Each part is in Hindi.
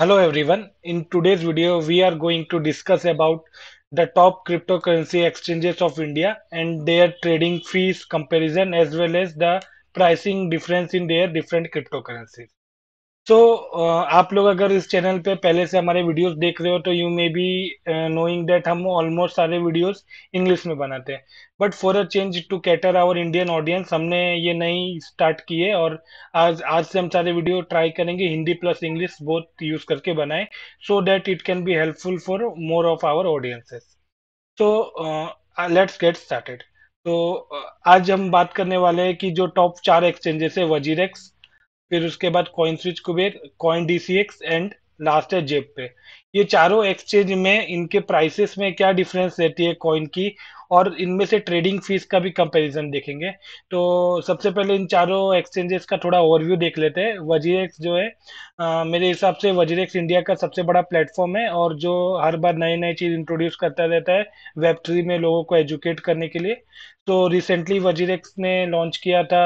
Hello everyone. In today's video, we are going to discuss about the top cryptocurrency exchanges of India and their trading fees comparison as well as the pricing difference in their different cryptocurrencies. So so, uh, आप लोग अगर इस चैनल पे पहले से हमारे वीडियोस देख रहे हो तो you may be knowing that हम ऑलमोस्ट सारे वीडियोस इंग्लिश में बनाते हैं but for a change to cater our Indian audience हमने ये नई स्टार्ट किए और आज आज से हम सारे वीडियो ट्राई करेंगे हिंदी प्लस इंग्लिश बहुत यूज करके बनाए so that it can be helpful for more of our audiences so let's get started तो आज हम बात करने वाले हैं कि जो टॉप चार एक्सचेंजेस है वजीरेक्स फिर उसके बाद CoinSwitch Kuber CoinDCX and last है जेब पे ये चारों एक्सचेंज में इनके प्राइसेस में क्या डिफरेंस रहती है कॉइन की और इनमें से ट्रेडिंग फीस का भी कंपैरिजन देखेंगे तो सबसे पहले इन चारों एक्सचेंजेस का थोड़ा ओवरव्यू देख लेते हैं वजीरेक्स जो है आ, मेरे हिसाब से वजीरेक्स इंडिया का सबसे बड़ा प्लेटफॉर्म है और जो हर बार नई नई चीज़ इंट्रोड्यूस करता रहता है वेब थ्री में लोगों को एजुकेट करने के लिए तो रिसेंटली वजीरेक्स ने लॉन्च किया था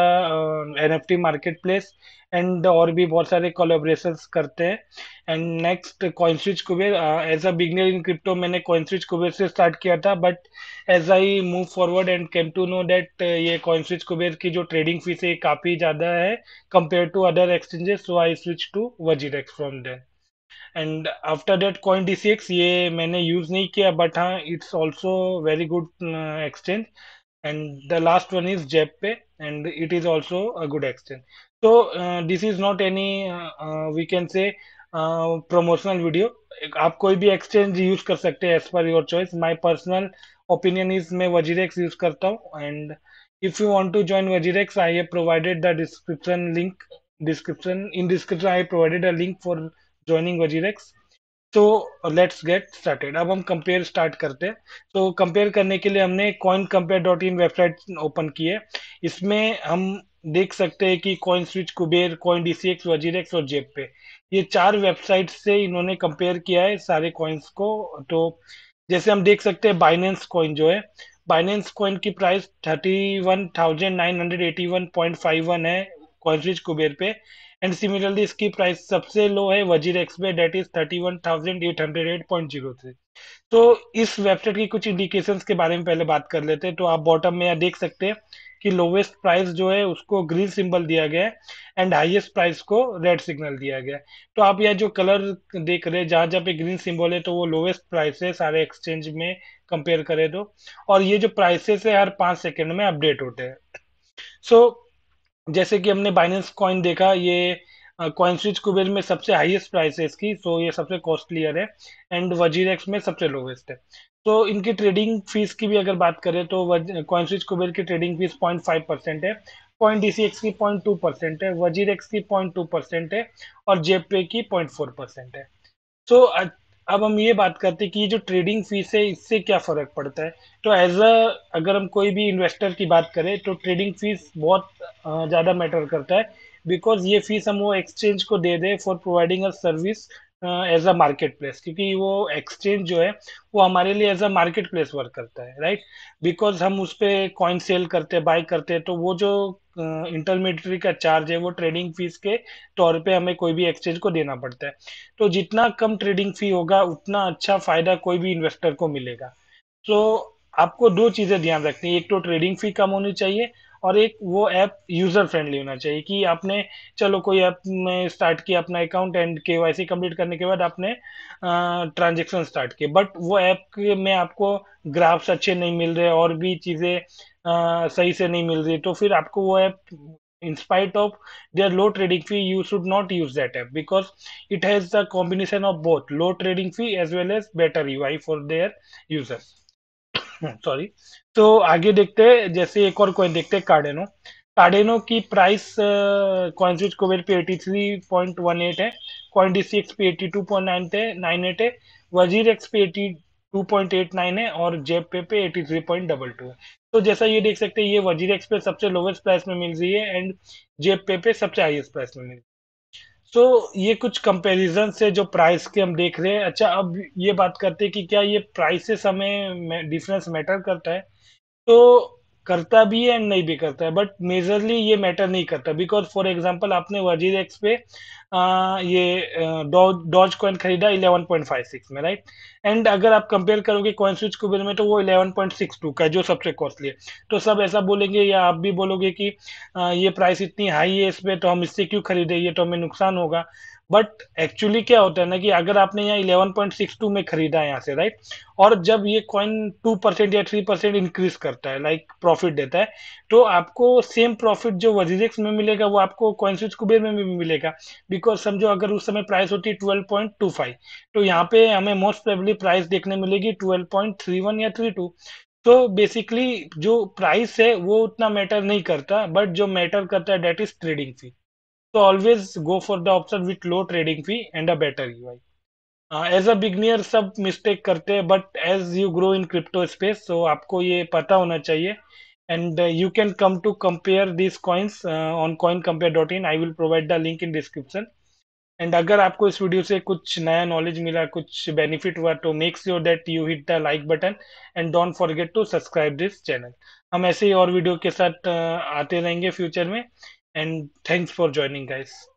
N F marketplace and और भी बहुत सारे कोलेब्रेशन करते हैं and next CoinSwitch Kuber as a beginner in crypto मैंने कॉइनस्विच कुबेर से स्टार्ट किया था but as I move forward and came to know that ये कॉइनस्विच कुबेर की जो ट्रेडिंग फीस है काफ़ी ज़्यादा है compare to other exchanges so I switch to X from then and after that coin D ये मैंने यूज़ नहीं किया बट हाँ it's also very good exchange and the last one is ZebPay and it is also a good action so uh, this is not any uh, uh we can say uh, promotional video आप कोई भी एक्सचेंज यूज कर सकते हैं as per your choice my personal opinion is मैं वजीरेक्स यूज करता हूँ and if you want to join WazirX I have provided the description link description in description I provided a link for joining WazirX तो लेट्स गेट स्टार्टेड अब हम कंपेयर स्टार्ट करते हैं तो कंपेयर करने के लिए हमने coin compare dot in website open की है इसमें हम देख सकते हैं कि कॉइन स्विच कुबेर कॉइन डीसीएक्स वजीरेक्स और जेब पे ये चार वेबसाइट से इन्होंने कंपेयर किया है सारे कॉइन्स को तो जैसे हम देख सकते हैं बाइनेंस कॉइन जो है बाइनेंस कॉइन की price thirty one thousand nine hundred eighty one point five one है कॉइन स्विच कुबेर पे एंड सिमिलरली इसकी प्राइस सबसे लो है वजीर एक्स में that is thirty one thousand eight hundred eight point zero three तो इस वेबसाइट की कुछ इंडिकेशन के बारे में पहले बात कर लेते हैं तो आप बॉटम में यहाँ देख सकते हैं कि लोवेस्ट प्राइस जो है उसको ग्रीन सिंबल दिया गया है एंड हाईएस्ट प्राइस को रेड सिग्नल दिया गया है तो आप यह जो कलर देख रहे हैं जहां जहां पे ग्रीन सिंबल है तो वो लोवेस्ट प्राइस है सारे एक्सचेंज में कंपेयर करें तो और ये जो प्राइसेस है हर पांच सेकेंड में अपडेट होते हैं सो so, जैसे कि हमने बाइनेंस कॉइन देखा ये कॉइन स्विच कुबेर में सबसे हाईएस्ट प्राइस है इसकी सो ये सबसे कॉस्टलियर है एंड एक्स में सबसे लोवेस्ट है तो इनकी ट्रेडिंग फीस की भी अगर बात करें तो कॉइन स्विच कुबेर की trading fees point five percent है पॉइंट डी की पॉइंट टू परसेंट है एक्स की पॉइंट टू परसेंट है और जेपे e की पॉइंट फोर परसेंट है सो so, अब हम ये बात करते हैं कि ये जो ट्रेडिंग फीस है इससे क्या फ़र्क पड़ता है तो एज अ अगर हम कोई भी इन्वेस्टर की बात करें तो ट्रेडिंग फीस बहुत ज़्यादा मैटर करता है बिकॉज ये फीस हम वो एक्सचेंज को दे दें for providing a service as a marketplace क्योंकि वो एक्सचेंज जो है वो हमारे लिए as a marketplace work करता है राइट right? बिकॉज हम उस पर कॉइन सेल करते बाय करते हैं तो वो जो इंटरमीडियरी uh, का चार्ज है वो ट्रेडिंग फीस के तौर पे हमें कोई भी एक्सचेंज को देना पड़ता है तो जितना कम ट्रेडिंग फी होगा उतना अच्छा फायदा कोई भी इन्वेस्टर को मिलेगा तो so, आपको दो चीजें ध्यान रखनी है एक तो ट्रेडिंग फी कम होनी चाहिए और एक वो ऐप यूजर फ्रेंडली होना चाहिए कि आपने चलो कोई ऐप में स्टार्ट किया अपना account and K Y C complete करने के बाद आपने ट्रांजेक्शन स्टार्ट किए बट वो ऐप में आपको ग्राफ्स अच्छे नहीं मिल रहे और भी चीज़ें सही से नहीं मिल रही तो फिर आपको वो app in spite of their low trading fee you should not use that app because it has the combination of both low trading fee as well as better ui for their users sorry तो आगे देखते हैं जैसे एक और कॉइन देखते हैं कार्डेनो कार्डेनो की प्राइस कॉइन स्विच कोवेर पे eighty three point one eight है कॉइन डी सी एक्स पे एटी टू पॉइंट नाइन थे नाइन एट है वजीर एक्स पे eighty two point eight nine है और जेब पे पे eighty three point double two है तो जैसा ये देख सकते हैं ये वजीर एक्स पे सबसे लोवेस्ट प्राइस में मिल रही है एंड जेब पे पे सबसे हाईएस्ट प्राइस में मिल रही है तो ये कुछ कंपैरिजन से जो प्राइस के हम देख रहे हैं अच्छा अब ये बात करते हैं कि क्या ये प्राइसेस हमें डिफरेंस मैटर करता है तो करता भी है एंड नहीं भी करता है बट मेजरली ये मैटर नहीं करता बिकॉज फॉर एग्जाम्पल आपने वजीर एक्स पे आ, ये डॉज कॉइन खरीदा 11.56 में राइट एंड अगर आप कंपेयर करोगे कॉइन स्विच कुबेर में तो वो 11.62 का जो सबसे कॉस्टली है तो सब ऐसा बोलेंगे या आप भी बोलोगे कि आ, ये प्राइस इतनी हाई है इस पर तो हम इससे क्यों खरीदे ये तो हमें नुकसान होगा बट एक्चुअली क्या होता है ना कि अगर आपने यहाँ इलेवन पॉइंट सिक्स टू में खरीदा है यहाँ से राइट और जब ये कॉइन टू परसेंट या थ्री परसेंट इंक्रीज करता है लाइक प्रॉफिट देता है तो आपको सेम प्रॉफिट जो वजीरेक्स में मिलेगा वो आपको कॉइन स्विच कुबेर में भी मिलेगा बिकॉज समझो अगर उस समय प्राइस होती है ट्वेल्व पॉइंट टू फाइव तो यहाँ पे हमें मोस्ट प्रेबली प्राइस देखने मिलेगी ट्वेल्व पॉइंट थ्री वन या थ्री टू तो बेसिकली जो प्राइस है वो उतना मैटर नहीं करता बट जो मैटर करता है डेट इज ट्रेडिंग फी तो always go for the option with low trading fee and a better UI. E uh, as a सब मिस्टेक करते हैं but as you grow in crypto space so आपको ये पता होना चाहिए and you can come to compare this coins on coin compare dot in I will provide the link in description and अगर आपको इस वीडियो से कुछ नया नॉलेज मिला कुछ बेनिफिट हुआ तो make sure that you hit the like button and don't forget to subscribe this channel हम ऐसे ही और वीडियो के साथ uh, आते रहेंगे फ्यूचर में and thanks for joining guys